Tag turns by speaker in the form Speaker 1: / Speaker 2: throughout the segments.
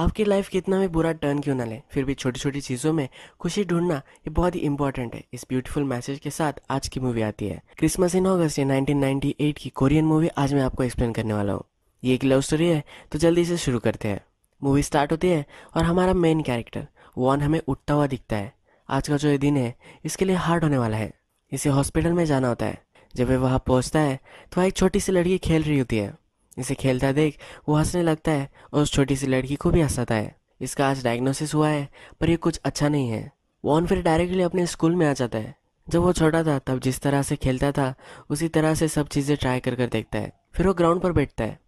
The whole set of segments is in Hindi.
Speaker 1: आपकी लाइफ कितना भी बुरा टर्न क्यों ना ले फिर भी छोटी छोटी चीज़ों में खुशी ढूंढना ये बहुत ही इंपॉर्टेंट है इस ब्यूटीफुल मैसेज के साथ आज की मूवी आती है क्रिसमस इन ऑगस्ट ये 1998 की कोरियन मूवी आज मैं आपको एक्सप्लेन करने वाला हूँ ये एक लव स्टोरी है तो जल्दी से शुरू करते हैं मूवी स्टार्ट होती है और हमारा मेन कैरेक्टर वॉन हमें उठता हुआ दिखता है आज का जो ये दिन है इसके लिए हार्ड होने वाला है इसे हॉस्पिटल में जाना होता है जब वह वहाँ पहुँचता है तो वह एक छोटी सी लड़की खेल रही होती है इसे खेलता देख वो हंसने लगता है और उस छोटी सी लड़की को भी हंसाता है इसका आज डायग्नोसिस हुआ है पर यह कुछ अच्छा नहीं है वॉन फिर डायरेक्टली अपने स्कूल में आ जाता है जब वो छोटा था तब जिस तरह से खेलता था उसी तरह से सब चीज़ें ट्राई कर कर देखता है फिर वो ग्राउंड पर बैठता है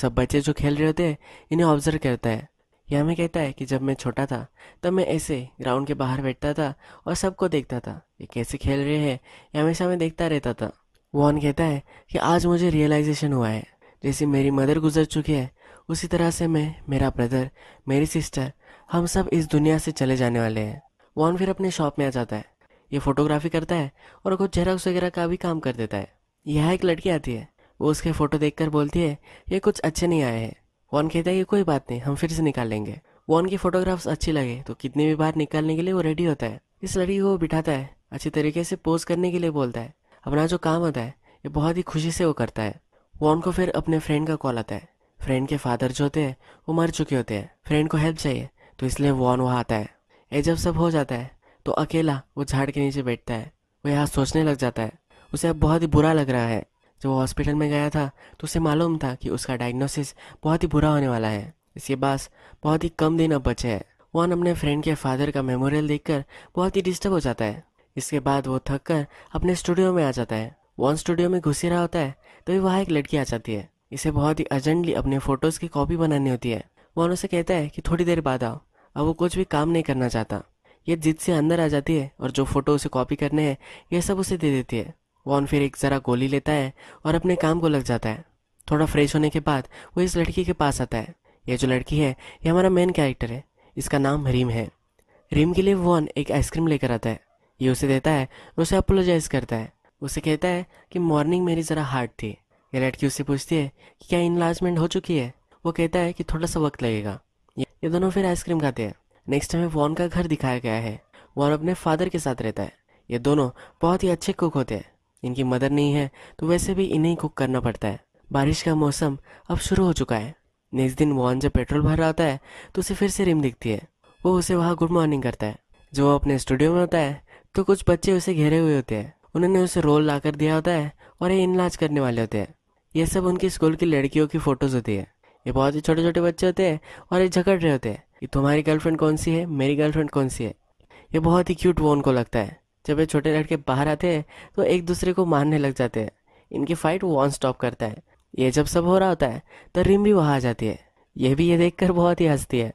Speaker 1: सब बच्चे जो खेल रहे होते हैं इन्हें ऑब्जर्व करता है यह हमें कहता है कि जब मैं छोटा था तब मैं ऐसे ग्राउंड के बाहर बैठता था और सबको देखता था ये कैसे खेल रहे हैं यह हमेशा मैं देखता रहता था वॉन कहता है कि आज मुझे रियलाइजेशन हुआ है जैसे मेरी मदर गुजर चुकी है उसी तरह से मैं मेरा ब्रदर मेरी सिस्टर हम सब इस दुनिया से चले जाने वाले हैं वॉन फिर अपने शॉप में आ जाता है ये फोटोग्राफी करता है और कुछ जेरोक्स वगैरह का भी काम कर देता है यहाँ एक लड़की आती है वो उसके फ़ोटो देख बोलती है ये कुछ अच्छे नहीं आए हैं वॉन कहता है ये कोई बात नहीं हम फिर से निकाल लेंगे वॉन की फोटोग्राफ्स अच्छी लगे तो कितनी भी बार निकालने के लिए वो रेडी होता है इस लड़की को बिठाता है अच्छी तरीके से पोज करने के लिए बोलता है अपना जो काम होता है ये बहुत ही खुशी से वो करता है वॉन को फिर अपने फ्रेंड का कॉल आता है फ्रेंड के फादर जो होते हैं वो मर चुके होते हैं फ्रेंड को हेल्प चाहिए तो इसलिए वॉन वहाँ आता है ये जब सब हो जाता है तो अकेला वो झाड़ के नीचे बैठता है वो यहाँ सोचने लग जाता है उसे अब बहुत ही बुरा लग रहा है जब वो हॉस्पिटल में गया था तो उसे मालूम था कि उसका डायग्नोसिस बहुत ही बुरा होने वाला है इसके पास बहुत ही कम दिन अब बचे हैं वॉन अपने फ्रेंड के फादर का मेमोरियल देखकर बहुत ही डिस्टर्ब हो जाता है इसके बाद वो थक कर अपने स्टूडियो में आ जाता है वन स्टूडियो में घुसी रहा होता है तभी वहाँ एक लड़की आ जाती है इसे बहुत ही अर्जेंटली अपने फोटोज़ की कॉपी बनानी होती है वॉन उसे कहता है कि थोड़ी देर बाद आओ अब वो कुछ भी काम नहीं करना चाहता ये जिद से अंदर आ जाती है और जो फ़ोटो उसे कॉपी करने हैं यह सब उसे दे देती है वॉन फिर एक ज़रा गोली लेता है और अपने काम को लग जाता है थोड़ा फ्रेश होने के बाद वो इस लड़की के पास आता है ये जो लड़की है यह हमारा मेन कैरेक्टर है इसका नाम रीम है रीम के लिए वॉन एक आइसक्रीम लेकर आता है ये उसे देता है और उसे अपोलोजाइज करता है उसे कहता है कि मॉर्निंग मेरी ज़रा हार्ड थी ये लड़की उससे पूछती है कि क्या इनलाजमेंट हो चुकी है वो कहता है कि थोड़ा सा वक्त लगेगा ये दोनों फिर आइसक्रीम खाते हैं नेक्स्ट हमें वॉन का घर दिखाया गया है वॉन अपने फादर के साथ रहता है ये दोनों बहुत ही अच्छे कुक होते हैं इनकी मदर नहीं है तो वैसे भी इन्हें कुक करना पड़ता है बारिश का मौसम अब शुरू हो चुका है नेक्स्ट दिन वॉन जब पेट्रोल भर रहा होता है तो उसे फिर से रिम दिखती है वो उसे वहाँ गुड मॉर्निंग करता है जो अपने स्टूडियो में होता है तो कुछ बच्चे उसे घेरे हुए होते हैं उन्होंने उसे रोल ला कर दिया होता है और ये इलाज करने वाले होते हैं ये सब उनकी स्कूल की लड़कियों की फ़ोटोज़ होती है ये बहुत ही छोटे छोटे बच्चे होते हैं और ये झगड़ रहे होते हैं कि तुम्हारी गर्लफ्रेंड कौन सी है मेरी गर्लफ्रेंड कौन सी है ये बहुत ही क्यूट वो उनको लगता है जब ये छोटे लड़के बाहर आते हैं तो एक दूसरे को मारने लग जाते हैं इनकी फाइट वो स्टॉप करता है ये जब सब हो रहा होता है तो रिम भी वहाँ आ जाती है ये भी ये देख बहुत ही हंसती है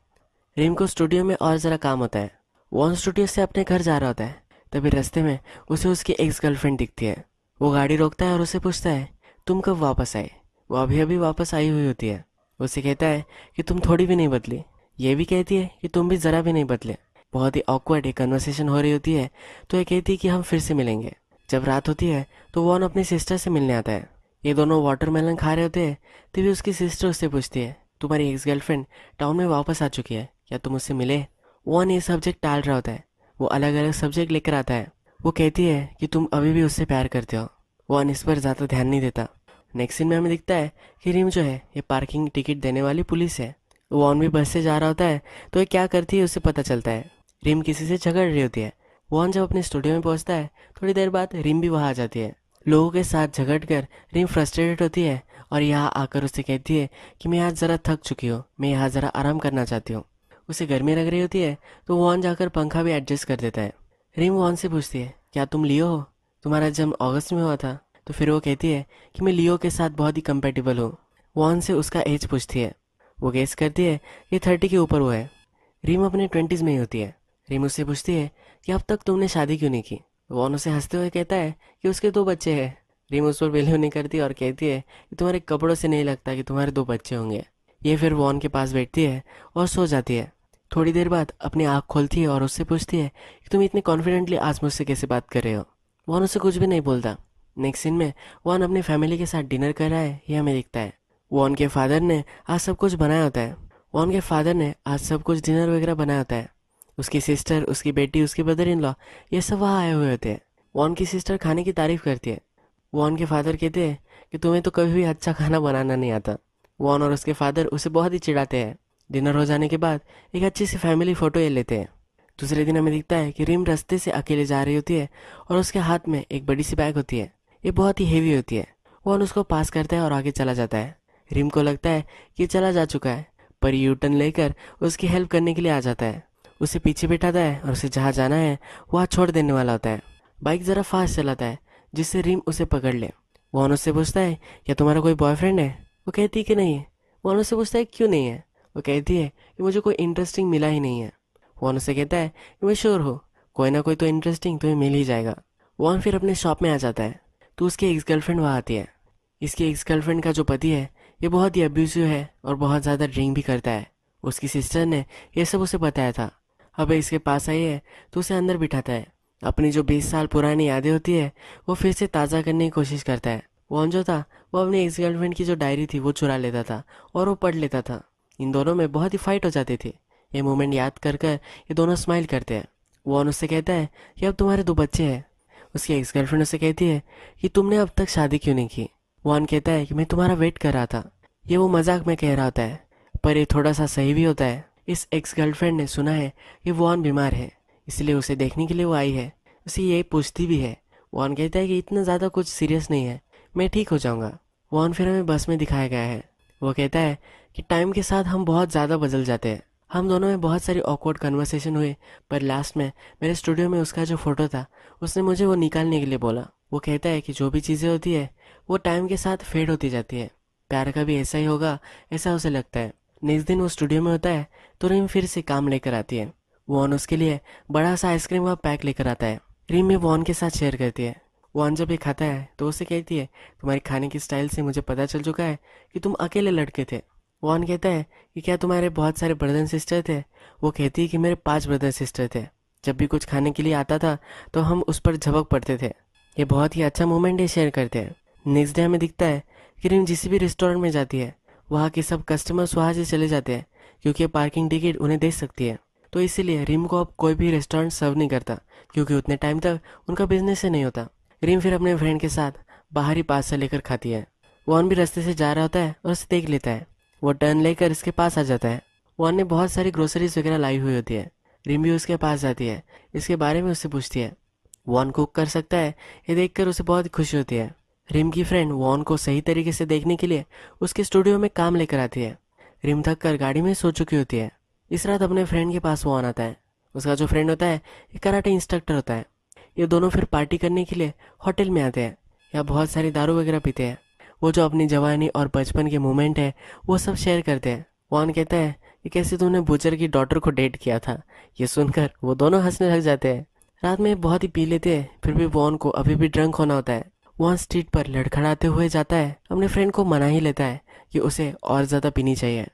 Speaker 1: रिम को स्टूडियो में और ज़रा काम होता है वो स्टूडियो से अपने घर जा रहा होता है तभी रास्ते में उसे उसकी एक्स गर्लफ्रेंड दिखती है वो गाड़ी रोकता है और उसे पूछता है तुम कब वापस आए वो अभी अभी वापस आई हुई होती है उसे कहता है कि तुम थोड़ी भी नहीं बदली ये भी कहती है कि तुम भी ज़रा भी नहीं बदले बहुत ही ऑकवर्ड एक कन्वर्सेशन हो रही होती है तो ये कहती है कि हम फिर से मिलेंगे जब रात होती है तो वॉन अपनी सिस्टर से मिलने आता है ये दोनों वाटरमेलन खा रहे होते हैं तभी उसकी सिस्टर उससे पूछती है तुम्हारी एक्स गर्लफ्रेंड टाउन में वापस आ चुकी है क्या तुम उससे मिले वॉन ये सब्जेक्ट टाल रहा होता है वो अलग अलग सब्जेक्ट लेकर आता है वो कहती है कि तुम अभी भी उससे प्यार करते हो वन इस पर ज़्यादा ध्यान नहीं देता नेक्स्ट सीन में हमें दिखता है कि रिम जो है ये पार्किंग टिकट देने वाली पुलिस है ऑन भी बस से जा रहा होता है तो ये क्या करती है उसे पता चलता है रिम किसी से झगड़ रही होती है वॉन जब अपने स्टूडियो में पहुंचता है थोड़ी देर बाद रिम भी वहाँ आ जाती है लोगों के साथ झगड़ कर रिम फ्रस्ट्रेटेड होती है और यहाँ आकर उसे कहती है कि मैं आज ज़रा थक चुकी हूँ मैं यहाँ ज़रा आराम करना चाहती हूँ उसे गर्मी लग रही होती है तो वॉन जाकर पंखा भी एडजस्ट कर देता है रिम वॉन से पूछती है क्या तुम लियो हो तुम्हारा जन्म अगस्त में हुआ था तो फिर वो कहती है कि मैं लियो के साथ बहुत ही कंपेटेबल हूँ वॉन से उसका एज पूछती है वो गेस करती है कि थर्टी के ऊपर वो है रिम अपने ट्वेंटीज़ में ही होती है रिम उससे पूछती है कि अब तक तुमने शादी क्यों नहीं की वॉन उसे हंसते हुए कहता है कि उसके दो बच्चे हैं रिम उस पर बिलीव नहीं करती और कहती है कि तुम्हारे कपड़ों से नहीं लगता कि तुम्हारे दो बच्चे होंगे ये फिर वॉन के पास बैठती है और सो जाती है थोड़ी देर बाद अपनी आँख खोलती है और उससे पूछती है कि तुम इतने कॉन्फिडेंटली आज मुझसे कैसे बात कर रहे हो वन उससे कुछ भी नहीं बोलता नेक्स्ट दिन में वन अपनी फैमिली के साथ डिनर कर रहा है यह हमें दिखता है वॉन के फादर ने आज सब कुछ बनाया होता है वॉन के फादर ने आज सब कुछ डिनर वगैरह बनाया होता है उसकी सिस्टर उसकी बेटी उसके ब्रदर इन लॉ ये सब वहाँ आए हुए होते हैं वॉन की सिस्टर खाने की तारीफ करती है वॉन के फादर कहते हैं कि तुम्हें तो कभी भी अच्छा खाना बनाना नहीं आता वॉन और उसके फादर उसे बहुत ही चिढ़ाते हैं डिनर हो जाने के बाद एक अच्छी सी फैमिली फ़ोटो ले लेते हैं दूसरे दिन हमें दिखता है कि रिम रास्ते से अकेले जा रही होती है और उसके हाथ में एक बड़ी सी बैग होती है ये बहुत ही हेवी होती है वो उसको पास करता है और आगे चला जाता है रिम को लगता है कि चला जा चुका है पर यू टर्न लेकर उसकी हेल्प करने के लिए आ जाता है उसे पीछे बैठाता है और उसे जहाँ जाना है वहाँ छोड़ देने वाला होता है बाइक ज़रा फास्ट चलाता है जिससे रिम उसे पकड़ ले वॉन उससे पूछता है क्या तुम्हारा कोई बॉयफ्रेंड है वो कहती है कि नहीं वॉन उससे पूछता है क्यों नहीं है वो कहती है कि मुझे कोई इंटरेस्टिंग मिला ही नहीं है वॉन उसे कहता है कि मैं श्योर हो कोई ना कोई तो इंटरेस्टिंग तुम्हें मिल ही जाएगा वॉन फिर अपने शॉप में आ जाता है तो उसकी एक्स गर्लफ्रेंड वहाँ आती है इसके एक्स गर्लफ्रेंड का जो पति है ये बहुत ही अब्यूजिव है और बहुत ज़्यादा ड्रिंक भी करता है उसकी सिस्टर ने यह सब उसे बताया था अब इसके पास आई है तो उसे अंदर बिठाता है अपनी जो बीस साल पुरानी यादें होती है वो फिर से ताज़ा करने की कोशिश करता है वॉन जो था वो अपनी एक्स गर्लफ्रेंड की जो डायरी थी वो चुरा लेता था और वो पढ़ लेता था इन दोनों में बहुत ही फाइट हो जाते थे ये मोमेंट याद कर कर ये दोनों स्माइल करते हैं वॉन उससे कहता है कि अब तुम्हारे दो बच्चे हैं उसकी एक्स गर्लफ्रेंड उसे कहती है कि तुमने अब तक शादी क्यों नहीं की वॉन कहता है कि मैं तुम्हारा वेट कर रहा था ये वो मजाक में कह रहा होता है पर ये थोड़ा सा सही भी होता है इस एक्स गर्लफ्रेंड ने सुना है कि वॉन बीमार है इसलिए उसे देखने के लिए वो आई है उसे ये पूछती भी है वॉन कहता है कि इतना ज़्यादा कुछ सीरियस नहीं है मैं ठीक हो जाऊँगा वॉन फिर हमें बस में दिखाया गया है वो कहता है कि टाइम के साथ हम बहुत ज़्यादा बदल जाते हैं हम दोनों में बहुत सारी ऑकवर्ड कन्वर्सेशन हुए पर लास्ट में मेरे स्टूडियो में उसका जो फ़ोटो था उसने मुझे वो निकालने के लिए बोला वो कहता है कि जो भी चीज़ें होती है वो टाइम के साथ फेड होती जाती है प्यार का भी ऐसा ही होगा ऐसा उसे लगता है नेक्स्ट दिन वो स्टूडियो में होता है तो रिम फिर से काम लेकर आती है वॉन उसके लिए बड़ा सा आइसक्रीम का पैक लेकर आता है रिम ये वॉन के साथ शेयर करती है वॉन जब ये खाता है तो उसे कहती है तुम्हारे खाने की स्टाइल से मुझे पता चल चुका है कि तुम अकेले लड़के थे वॉन कहता है कि क्या तुम्हारे बहुत सारे ब्रदर सिस्टर थे वो कहती है कि मेरे पांच ब्रदर सिस्टर थे जब भी कुछ खाने के लिए आता था तो हम उस पर झपक पड़ते थे ये बहुत ही अच्छा मोमेंट है शेयर करते हैं नेक्स्ट डे हमें दिखता है कि रिम जिस भी रेस्टोरेंट में जाती है वहाँ के सब कस्टमर वहाँ से चले जाते हैं क्योंकि पार्किंग टिकट उन्हें दे सकती है तो इसीलिए रिम को अब कोई भी रेस्टोरेंट सर्व नहीं करता क्योंकि उतने टाइम तक उनका बिजनेस ही नहीं होता रिम फिर अपने फ्रेंड के साथ बाहरी पास से लेकर खाती है वॉन भी रास्ते से जा रहा होता है और उसे देख लेता है वो टर्न लेकर इसके पास आ जाता है वो ने बहुत सारी ग्रोसरीज वगैरह लाई हुई होती है रिम्बी उसके पास जाती है इसके बारे में उससे पूछती है वॉन कुक कर सकता है ये देखकर उसे बहुत खुशी होती है रिम की फ्रेंड वॉन को सही तरीके से देखने के लिए उसके स्टूडियो में काम लेकर आती है रिम थक कर गाड़ी में सो चुकी होती है इस रात अपने फ्रेंड के पास वॉन आता है उसका जो फ्रेंड होता है ये कराटे इंस्ट्रक्टर होता है ये दोनों फिर पार्टी करने के लिए होटल में आते हैं या बहुत सारी दारू वगैरह पीते हैं वो जो अपनी जवानी और बचपन के मोमेंट है वो सब शेयर करते हैं वॉन कहता है कि कैसे तूने बुचर की डॉटर को डेट किया था ये सुनकर वो दोनों हंसने लग जाते हैं रात में बहुत ही पी लेते हैं फिर भी वॉन को अभी भी ड्रंक होना होता है वॉन स्ट्रीट पर लड़खड़ाते हुए जाता है अपने फ्रेंड को मना ही लेता है कि उसे और ज़्यादा पीनी चाहिए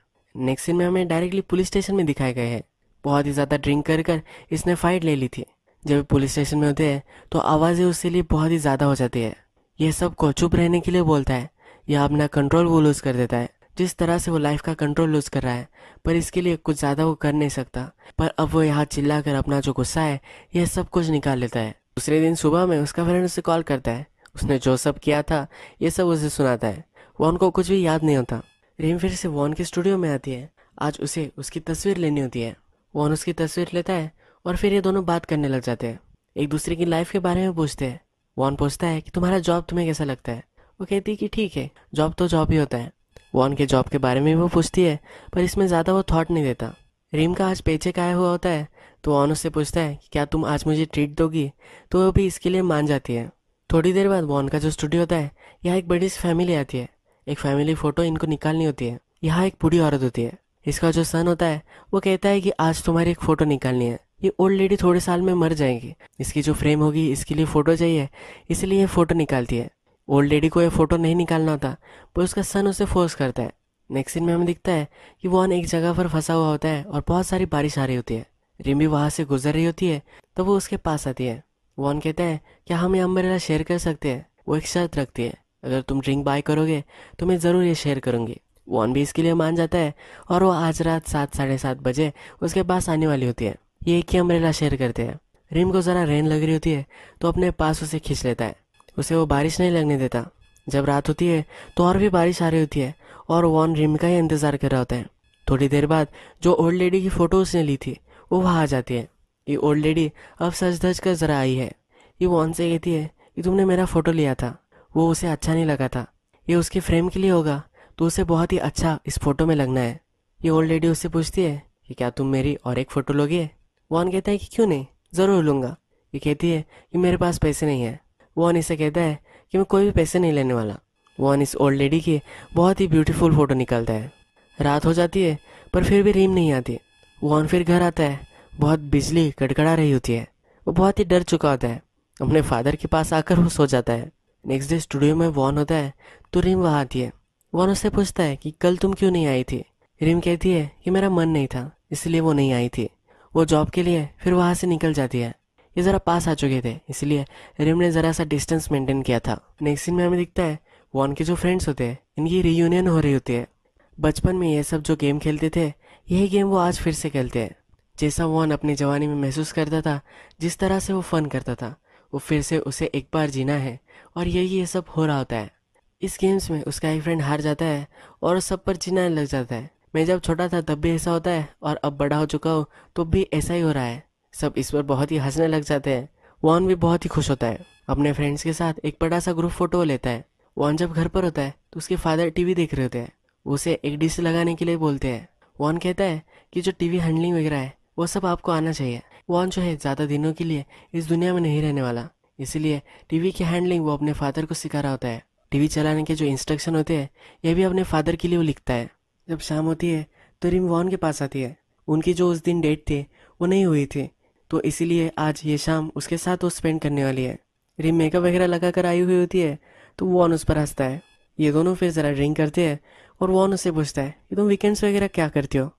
Speaker 1: नेक्स्ट दिन में हमें डायरेक्टली पुलिस स्टेशन में दिखाए गए हैं बहुत ही ज़्यादा ड्रिंक कर कर इसने फाइट ले ली थी जब पुलिस स्टेशन में होते हैं तो आवाज़ें उसके लिए बहुत ही ज़्यादा हो जाती है यह सबको चुप रहने के लिए बोलता है या अपना कंट्रोल वो लूज़ कर देता है जिस तरह से वो लाइफ का कंट्रोल लूज़ कर रहा है पर इसके लिए कुछ ज़्यादा वो कर नहीं सकता पर अब वो यहाँ चिल्ला कर अपना जो गुस्सा है यह सब कुछ निकाल लेता है दूसरे दिन सुबह में उसका फ्रेंड उसे कॉल करता है उसने जो सब किया था ये सब उसे सुनाता है वॉन को कुछ भी याद नहीं होता रिम फिर से वॉन के स्टूडियो में आती है आज उसे उसकी तस्वीर लेनी होती है वॉन उसकी तस्वीर लेता है और फिर ये दोनों बात करने लग जाते हैं एक दूसरे की लाइफ के बारे में पूछते हैं वॉन पूछता है कि तुम्हारा जॉब तुम्हें कैसा लगता है वो कहती है कि ठीक है जॉब तो जॉब ही होता है वॉन के जॉब के बारे में भी वो पूछती है पर इसमें ज़्यादा वो थॉट नहीं देता रीम का आज पेचे आया हुआ होता है तो वॉन उससे पूछता है कि क्या तुम आज मुझे ट्रीट दोगी तो वो भी इसके लिए मान जाती है थोड़ी देर बाद वॉन का जो स्टूडियो होता है यहाँ एक बड़ी सी फैमिली आती है एक फैमिली फ़ोटो इनको निकालनी होती है यहाँ एक बुढ़ी औरत होती है इसका जो सन होता है वो कहता है कि आज तुम्हारी एक फ़ोटो निकालनी है ये ओल्ड लेडी थोड़े साल में मर जाएगी इसकी जो फ्रेम होगी इसके लिए फ़ोटो चाहिए इसलिए ये फ़ोटो निकालती है ओल्ड लेडी को यह फ़ोटो नहीं निकालना होता पर उसका सन उसे फोर्स करता है नेक्स्ट सीन में हमें दिखता है कि वॉन एक जगह पर फंसा हुआ होता है और बहुत सारी बारिश आ रही होती है रिमी वहाँ से गुजर रही होती है तो वो उसके पास आती है वॉन कहता है कि हम ये अम्बरेला शेयर कर सकते हैं वो एक शर्त रखती है अगर तुम ड्रिंक बाय करोगे तो मैं ज़रूर ये शेयर करूंगी वॉन भी इसके लिए मान जाता है और वो आज रात सात साढ़े सात बजे उसके पास आने वाली होती है ये एक ही अम्बरेला शेयर करते हैं रिम को ज़रा रेन लग रही होती है तो अपने पास उसे खींच लेता है उसे वो बारिश नहीं लगने देता जब रात होती है तो और भी बारिश आ रही होती है और वॉन रिम का ही इंतज़ार कर रहा होता है थोड़ी देर बाद जो ओल्ड लेडी की फ़ोटो उसने ली थी वो वहाँ आ जाती है ये ओल्ड लेडी अब सच धज कर ज़रा आई है ये वॉन से कहती है कि तुमने मेरा फ़ोटो लिया था वो उसे अच्छा नहीं लगा था ये उसके फ्रेम के लिए होगा तो उसे बहुत ही अच्छा इस फ़ोटो में लगना है ये ओल्ड लेडी उससे पूछती है कि क्या तुम मेरी और एक फ़ोटो लोगे वॉन कहता है कि क्यों नहीं ज़रूर लूंगा ये कहती है कि मेरे पास पैसे नहीं है वॉन इसे कहता है कि मैं कोई भी पैसे नहीं लेने वाला वॉन इस ओल्ड लेडी की बहुत ही ब्यूटीफुल फ़ोटो निकालता है रात हो जाती है पर फिर भी रीम नहीं आती वॉन फिर घर आता है बहुत बिजली कड़कड़ा रही होती है वो बहुत ही डर चुका होता है अपने फादर के पास आकर वो सो जाता है नेक्स्ट डे स्टूडियो में वॉन होता है तो रिम वहाँ आती है वॉन उससे पूछता है कि कल तुम क्यों नहीं आई थी रिम कहती है कि मेरा मन नहीं था इसलिए वो नहीं आई थी वो जॉब के लिए फिर वहाँ से निकल जाती है ये ज़रा पास आ चुके थे इसलिए रिम ने ज़रा सा डिस्टेंस मेंटेन किया था नेक्स्ट सीन में हमें दिखता है वॉन के जो फ्रेंड्स होते हैं इनकी रीयूनियन हो रही होती है बचपन में ये सब जो गेम खेलते थे यही गेम वो आज फिर से खेलते हैं जैसा वॉन अपनी जवानी में महसूस करता था जिस तरह से वो फ़न करता था वो फिर से उसे एक बार जीना है और यही ये सब हो रहा होता है इस गेम्स में उसका एक फ्रेंड हार जाता है और सब पर जीना लग जाता है मैं जब छोटा था तब भी ऐसा होता है और अब बड़ा हो चुका हूँ तो भी ऐसा ही हो रहा है सब इस पर बहुत ही हंसने लग जाते हैं वॉन भी बहुत ही खुश होता है अपने फ्रेंड्स के साथ एक बड़ा सा ग्रुप फोटो लेता है वॉन जब घर पर होता है तो उसके फादर टीवी देख रहे होते हैं उसे एक डिश लगाने के लिए बोलते हैं वॉन कहता है कि जो टीवी हैंडलिंग वगैरह है वो सब आपको आना चाहिए वॉन जो है ज़्यादा दिनों के लिए इस दुनिया में नहीं रहने वाला इसीलिए टीवी की हैंडलिंग वो अपने फादर को सिखा रहा होता है टीवी चलाने के जो इंस्ट्रक्शन होते हैं ये भी अपने फादर के लिए वो लिखता है जब शाम होती है तो रिम वॉन के पास आती है उनकी जो उस दिन डेट थी वो नहीं हुई थी तो इसीलिए आज ये शाम उसके साथ वो स्पेंड करने वाली है रिम मेकअप वगैरह लगा कर आई हुई होती है तो वॉन उस पर हंसता है ये दोनों फिर ज़रा ड्रिंक करते हैं और वॉन उससे पूछता है कि तुम वीकेंड्स वगैरह क्या करती हो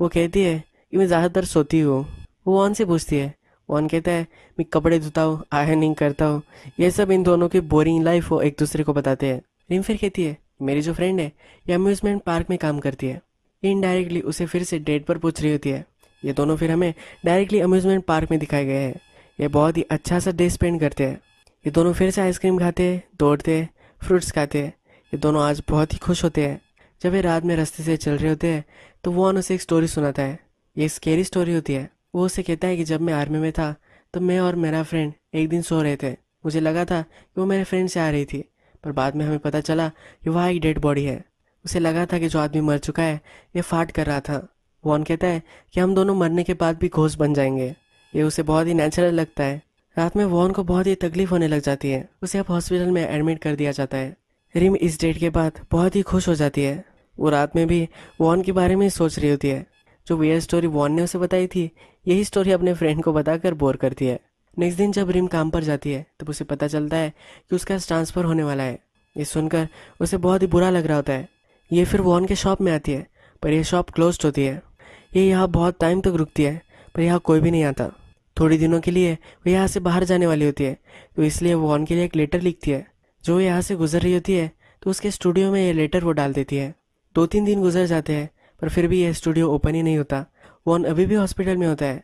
Speaker 1: वो कहती है कि मैं ज़्यादातर सोती हूँ वो वॉन से पूछती है वॉन कहता है मैं कपड़े धुता हूँ आयरनिंग करता हूँ ये सब इन दोनों की बोरिंग लाइफ वो एक दूसरे को बताते हैं रिम फिर कहती है मेरी जो फ्रेंड है ये अम्यूज़मेंट पार्क में काम करती है इनडायरेक्टली उसे फिर से डेट पर पूछ रही होती है ये दोनों फिर हमें डायरेक्टली अम्यूज़मेंट पार्क में दिखाए गए हैं ये बहुत ही अच्छा सा डे स्पेंड करते हैं ये दोनों फिर से आइसक्रीम खाते दौड़ते फ्रूट्स खाते ये दोनों आज बहुत ही खुश होते हैं जब ये रात में रास्ते से चल रहे होते हैं तो वो उसे एक स्टोरी सुनाता है ये स्केरी स्टोरी होती है वो उसे कहता है कि जब मैं आर्मी में था तो मैं और मेरा फ्रेंड एक दिन सो रहे थे मुझे लगा था कि वो मेरे फ्रेंड से आ रही थी पर बाद में हमें पता चला कि वह एक डेड बॉडी है उसे लगा था कि जो आदमी मर चुका है ये फाट कर रहा था वॉन कहता है कि हम दोनों मरने के बाद भी घोष बन जाएंगे ये उसे बहुत ही नेचुरल लगता है रात में वॉन को बहुत ही तकलीफ होने लग जाती है उसे अब हॉस्पिटल में एडमिट कर दिया जाता है रिम इस डेट के बाद बहुत ही खुश हो जाती है वो रात में भी वॉन के बारे में सोच रही होती है जो वियर स्टोरी वॉन ने उसे बताई थी यही स्टोरी अपने फ्रेंड को बताकर बोर करती है नेक्स्ट दिन जब रिम काम पर जाती है तब उसे पता चलता है कि उसका ट्रांसफ़र होने वाला है ये सुनकर उसे बहुत ही बुरा लग रहा होता है ये फिर वॉन के शॉप में आती है पर यह शॉप क्लोज होती है ये यहाँ बहुत टाइम तक रुकती है पर यहाँ कोई भी नहीं आता थोड़ी दिनों के लिए वो यहाँ से बाहर जाने वाली होती है तो इसलिए वो के लिए एक लेटर लिखती है जो यहाँ से गुजर रही होती है तो उसके स्टूडियो में ये लेटर वो डाल देती है दो तीन दिन गुजर जाते हैं पर फिर भी यह स्टूडियो ओपन ही नहीं होता वॉन अभी भी हॉस्पिटल में होता है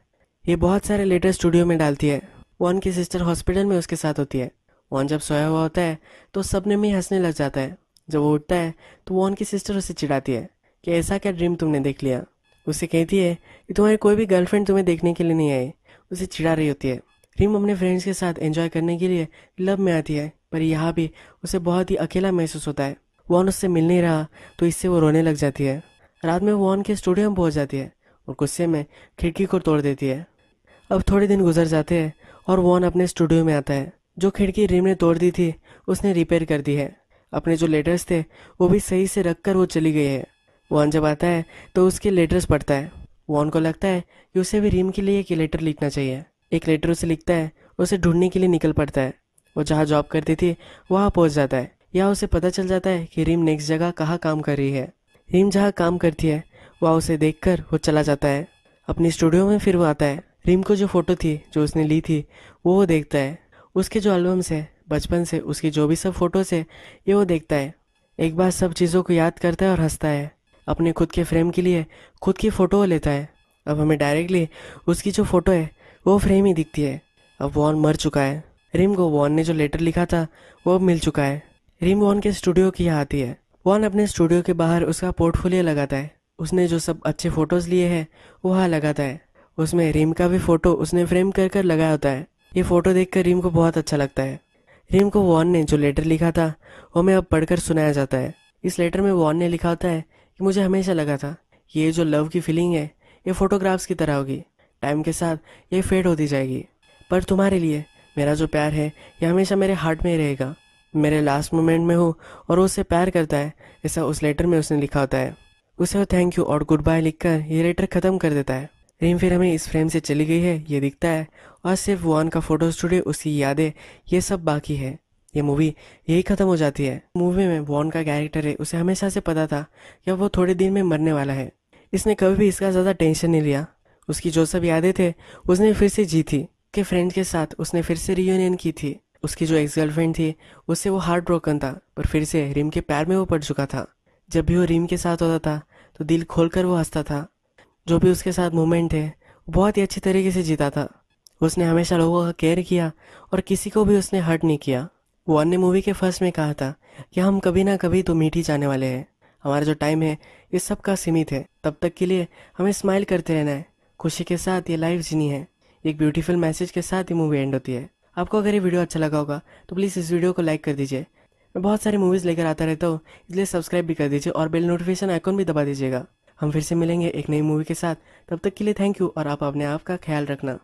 Speaker 1: ये बहुत सारे लेटर स्टूडियो में डालती है वॉन की सिस्टर हॉस्पिटल में उसके साथ होती है वॉन जब सोया हुआ होता है तो सपने में हंसने लग जाता है जब वो उठता है तो वॉन की सिस्टर उसे चिढ़ाती है कि ऐसा क्या ड्रीम तुमने देख लिया उसे कहती है कि तुम्हारी कोई भी गर्लफ्रेंड तुम्हें देखने के लिए नहीं आई उसे चिढ़ा रही होती है रिम अपने फ्रेंड्स के साथ एंजॉय करने के लिए लव में आती है पर यहाँ भी उसे बहुत ही अकेला महसूस होता है वॉन उससे मिल नहीं रहा तो इससे वो रोने लग जाती है रात में वॉन के स्टूडियो में पहुँच जाती है और गुस्से में खिड़की को तोड़ देती है अब थोड़े दिन गुजर जाते हैं और वॉन अपने स्टूडियो में आता है जो खिड़की रिम ने तोड़ दी थी उसने रिपेयर कर दी है अपने जो लेटर्स थे वो भी सही से रख कर वो चली गई है वॉन जब आता है तो उसके लेटर्स पढ़ता है वॉन को लगता है कि उसे भी रीम के लिए एक लेटर लिखना चाहिए एक लेटर उसे लिखता है उसे ढूंढने के लिए निकल पड़ता है वो जहाँ जॉब करती थी वहाँ पहुँच जाता है या उसे पता चल जाता है कि रीम नेक्स्ट जगह कहाँ काम कर रही है रीम जहाँ काम करती है वहाँ उसे देख वो चला जाता है अपने स्टूडियो में फिर वो आता है रीम को जो फ़ोटो थी जो उसने ली थी वो वो देखता है उसके जो एल्बम्स है बचपन से उसकी जो भी सब फ़ोटोज़ है ये वो देखता है एक बार सब चीज़ों को याद करता है और हंसता है अपने खुद के फ्रेम के लिए खुद की फ़ोटो लेता है अब हमें डायरेक्टली उसकी जो फ़ोटो है वो फ्रेम ही दिखती है अब वॉन मर चुका है रिम को वॉन ने जो लेटर लिखा था वो मिल चुका है रिम वॉन के स्टूडियो की यहाँ आती है वॉन अपने स्टूडियो के बाहर उसका पोर्टफोलियो लगाता है उसने जो सब अच्छे फ़ोटोज़ लिए हैं वो वहाँ लगाता है उसमें रिम का भी फ़ोटो उसने फ्रेम कर कर लगाया होता है ये फ़ोटो देखकर रिम को बहुत अच्छा लगता है रिम को वॉन ने जो लेटर लिखा था वो हमें अब पढ़कर सुनाया जाता है इस लेटर में वॉन ने लिखा होता है कि मुझे हमेशा लगा था ये जो लव की फीलिंग है ये फ़ोटोग्राफ्स की तरह होगी टाइम के साथ ये फेड होती जाएगी पर तुम्हारे लिए मेरा जो प्यार है ये हमेशा मेरे हार्ट में ही रहेगा मेरे लास्ट मोमेंट में हो और वो उससे प्यार करता है ऐसा उस लेटर में उसने लिखा होता है उसे वो थैंक यू और गुड बाय लिखकर ये लेटर ख़त्म कर देता है रिम फिर हमें इस फ्रेम से चली गई है ये दिखता है और सिर्फ वन का फ़ोटो स्टूडियो उसकी यादें ये सब बाकी है ये मूवी यही खत्म हो जाती है मूवी में वॉन का कैरेक्टर है उसे हमेशा से पता था कि वो थोड़े दिन में मरने वाला है इसने कभी भी इसका ज़्यादा टेंशन नहीं लिया उसकी जो सब यादें थे उसने फिर से जी थी के फ्रेंड के साथ उसने फिर से रियूनियन की थी उसकी जो एक्स गर्लफ्रेंड थी उससे वो हार्ट ब्रोकन था पर फिर से रिम के पैर में वो पड़ चुका था जब भी वो रिम के साथ होता था तो दिल खोल कर वो हंसता था जो भी उसके साथ मोमेंट है वो बहुत ही अच्छी तरीके से जीता था उसने हमेशा लोगों का केयर किया और किसी को भी उसने हर्ट नहीं किया वन ने मूवी के फर्स्ट में कहा था कि हम कभी ना कभी तो मीठी जाने वाले हैं हमारा जो टाइम है ये सब का सीमित है तब तक के लिए हमें स्माइल करते रहना है खुशी के साथ ये लाइफ जीनी है एक ब्यूटीफुल मैसेज के साथ ये मूवी एंड होती है आपको अगर ये वीडियो अच्छा लगा होगा तो प्लीज़ इस वीडियो को लाइक कर दीजिए मैं बहुत सारी मूवीज़ लेकर आता रहता हूँ इसलिए सब्सक्राइब भी कर दीजिए और बेल नोटिफिकेशन आइकॉन भी दबा दीजिएगा हम फिर से मिलेंगे एक नई मूवी के साथ तब तक के लिए थैंक यू और आप अपने आप का ख्याल रखना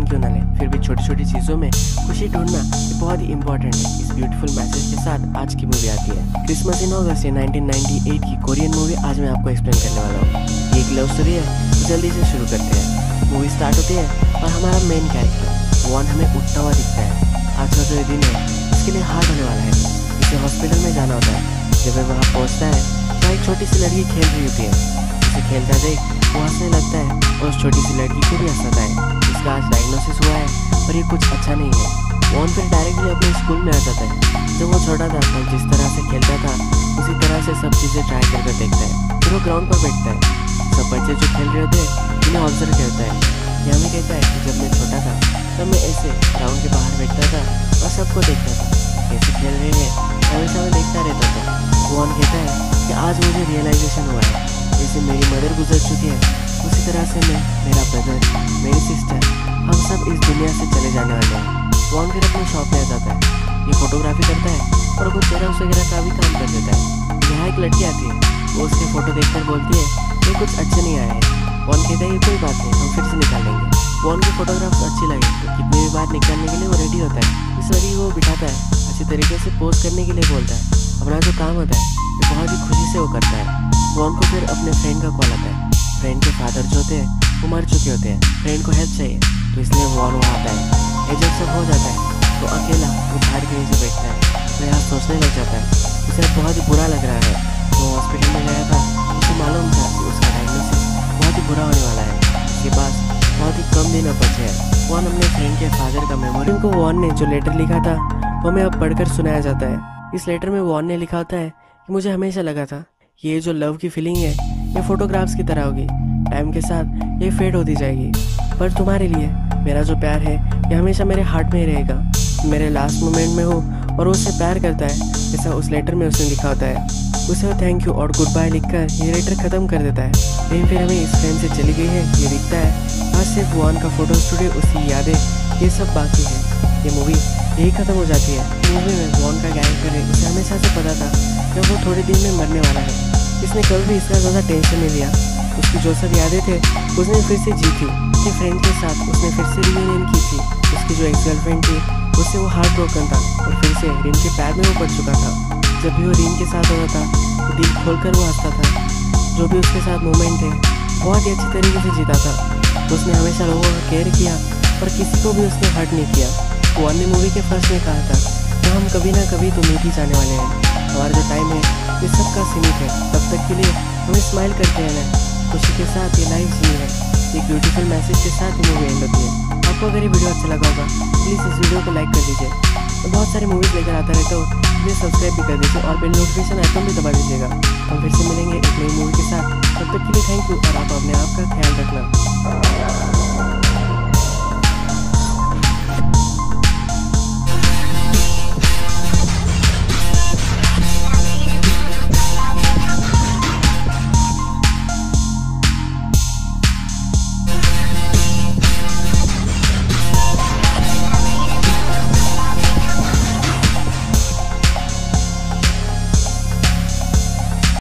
Speaker 1: पसंद क्यों ना ले फिर भी छोटी छोटी चीज़ों में खुशी ढूंढना बहुत ही इंपॉर्टेंट है इस ब्यूटीफुल मैसेज के साथ आज की मूवी आती है क्रिसमस इन ऑगस्ट ये 1998 की कोरियन मूवी आज मैं आपको एक्सप्लेन करने वाला हूँ एक लव स्टोरी है तो जल्दी से शुरू करते हैं मूवी स्टार्ट होती है और हमारा मेन कैरेक्टर वन हमें उठता हुआ दिखता है आज का जो दिन है उसके लिए हार्ड होने वाला है इसे हॉस्पिटल में जाना होता है जब वह वहाँ पहुँचता है तो एक छोटी सी लड़की खेल रही होती है उसे खेलता देख वो हंसने लगता है और उस छोटी सी लड़की को भी हंसता है इसका आज डायग्नोसिस हुआ है पर ये कुछ अच्छा नहीं है वॉन फिर डायरेक्टली अपने स्कूल में आ जाता था जब वो छोटा था तब तो जिस तरह से खेलता था उसी तरह से सब चीज़ें ट्राई करके देखता है फिर वो ग्राउंड पर बैठता है सब बच्चे जो खेल रहे थे उन्हें ऑब्जर्व करता है यामी कहता है कि जब मैं छोटा था तब मैं ऐसे ग्राउंड के बाहर बैठता था और सबको देखता था कैसे खेल रहे हैं हमेशा मैं देखता रहता था वॉन कहता है कि आज मुझे रियलाइजेशन हुआ है जैसे मेरी मदर गुजर चुकी है उसी तरह से मैं मेरा ब्रदर मेरी सिस्टर हम सब इस दुनिया से चले जाने वाले हैं वो हम फिर अपने शॉप में आ जाता है ये फोटोग्राफी करता है और कुछ जेरोक्स वगैरह का भी काम कर देता है यहाँ एक लड़की आती है वो उसके फ़ोटो देख बोलती है ये कुछ अच्छे नहीं आए हैं वन कहता है ये कोई बात नहीं हम फिर से निकाल लेंगे की फोटोग्राफ तो अच्छी लगे तो कितनी भी बार निकालने के लिए वो रेडी होता है इस वजह वो बिठाता है अच्छे तरीके से पोस्ट करने के लिए बोलता है अपना जो काम होता है वो बहुत ही खुशी से वो करता है वो को फिर अपने फ्रेंड का कॉल आता है फ्रेंड के फादर जो होते हैं वो मर चुके होते हैं फ्रेंड को हेल्प चाहिए तो इसलिए वॉर वहाँ आता है ये जब सब हो जाता है तो अकेला वो बाहर के नीचे बैठता है तो यहाँ सोचने लग जाता है उसे बहुत ही बुरा लग रहा है वो तो हॉस्पिटल में गया था उसे मालूम था कि उसका डायग्नोसिस बहुत ही बुरा होने वाला है उसके पास बहुत ही कम दिन अब बचे हैं वॉन अपने फ्रेंड के फादर का मेमोरी उनको वन ने जो लेटर लिखा था वो हमें अब पढ़कर सुनाया जाता है इस लेटर में वन ने लिखा होता है कि मुझे हमेशा लगा था ये जो लव की फीलिंग है ये फोटोग्राफ्स की तरह होगी टाइम के साथ ये फेड होती जाएगी पर तुम्हारे लिए मेरा जो प्यार है ये हमेशा मेरे हार्ट में ही रहेगा मेरे लास्ट मोमेंट में हो और उसे प्यार करता है जैसा उस लेटर में उसने लिखा होता है उसे थैंक यू और गुड बाय लिखकर ये लेटर ख़त्म कर देता है लेकिन फिर हमें इस फ्रेम से चली गई है ये दिखता है आज सिर्फ वन का फ़ोटो स्टूडियो उसकी यादें ये सब बाकी है ये मूवी यही ख़त्म हो जाती है मूवी में वॉन का गैंग करे उसे हमेशा से पता था कि वो थोड़े दिन में मरने वाला है इसने कभी भी इतना ज़्यादा टेंशन नहीं लिया उसकी जो सब यादें थे उसने फिर से जीती अपने फ्रेंड के साथ उसने फिर से रियूनियन की थी उसकी जो एक्स गर्लफ्रेंड थी उससे वो हार्ट ब्रोकन था और फिर से रीम के पैर में वो पड़ चुका था जब भी वो रीम के साथ होता था तो दिल खोल कर वो हंसता था जो भी उसके साथ मोमेंट है बहुत ही अच्छी तरीके से जीता था उसने हमेशा लोगों का केयर किया पर किसी को भी उसने हर्ट नहीं किया वो अन्य मूवी के फर्स्ट में कहा था तो हम कभी ना कभी तुम्हें तो ही जाने वाले हैं हमारा जो टाइम है ये सबका सीमित है तब तक के लिए हमें स्माइल करते रहना खुशी के साथ ये लाइव सीन है एक ब्यूटीफुल मैसेज के साथ ही मूवी एंड होती है आपको अगर ये वीडियो अच्छा लगा होगा प्लीज़ इस वीडियो को लाइक कर दीजिए और बहुत सारी मूवीज़ लेकर आता रहता हूँ प्लीज़ सब्सक्राइब भी कर दीजिए और बिल नोटिफिकेशन आइकन भी दबा दीजिएगा हम फिर से मिलेंगे एक नई मूवी के साथ तब तक के लिए थैंक यू और आप अपने आप का ख्याल रखना